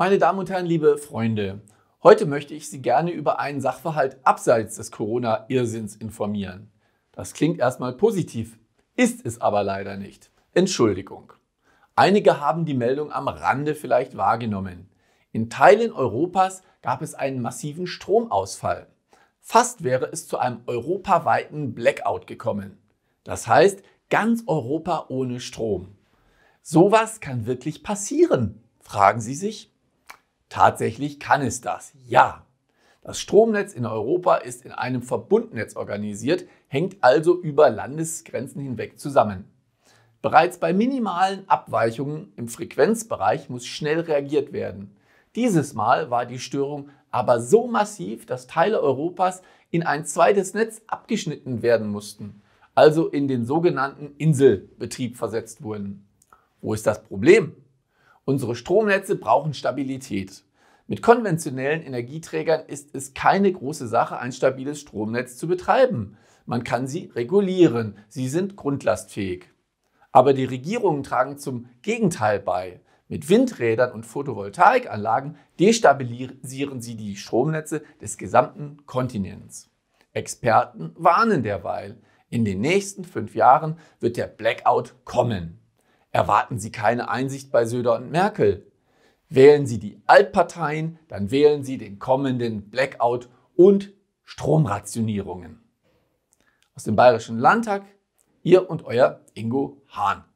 Meine Damen und Herren, liebe Freunde, heute möchte ich Sie gerne über einen Sachverhalt abseits des Corona-Irrsinns informieren. Das klingt erstmal positiv, ist es aber leider nicht. Entschuldigung. Einige haben die Meldung am Rande vielleicht wahrgenommen. In Teilen Europas gab es einen massiven Stromausfall. Fast wäre es zu einem europaweiten Blackout gekommen. Das heißt, ganz Europa ohne Strom. Sowas kann wirklich passieren, fragen Sie sich. Tatsächlich kann es das, ja. Das Stromnetz in Europa ist in einem Verbundnetz organisiert, hängt also über Landesgrenzen hinweg zusammen. Bereits bei minimalen Abweichungen im Frequenzbereich muss schnell reagiert werden. Dieses Mal war die Störung aber so massiv, dass Teile Europas in ein zweites Netz abgeschnitten werden mussten, also in den sogenannten Inselbetrieb versetzt wurden. Wo ist das Problem? Unsere Stromnetze brauchen Stabilität. Mit konventionellen Energieträgern ist es keine große Sache, ein stabiles Stromnetz zu betreiben. Man kann sie regulieren. Sie sind grundlastfähig. Aber die Regierungen tragen zum Gegenteil bei. Mit Windrädern und Photovoltaikanlagen destabilisieren sie die Stromnetze des gesamten Kontinents. Experten warnen derweil, in den nächsten fünf Jahren wird der Blackout kommen. Erwarten Sie keine Einsicht bei Söder und Merkel. Wählen Sie die Altparteien, dann wählen Sie den kommenden Blackout und Stromrationierungen. Aus dem Bayerischen Landtag, Ihr und Euer Ingo Hahn.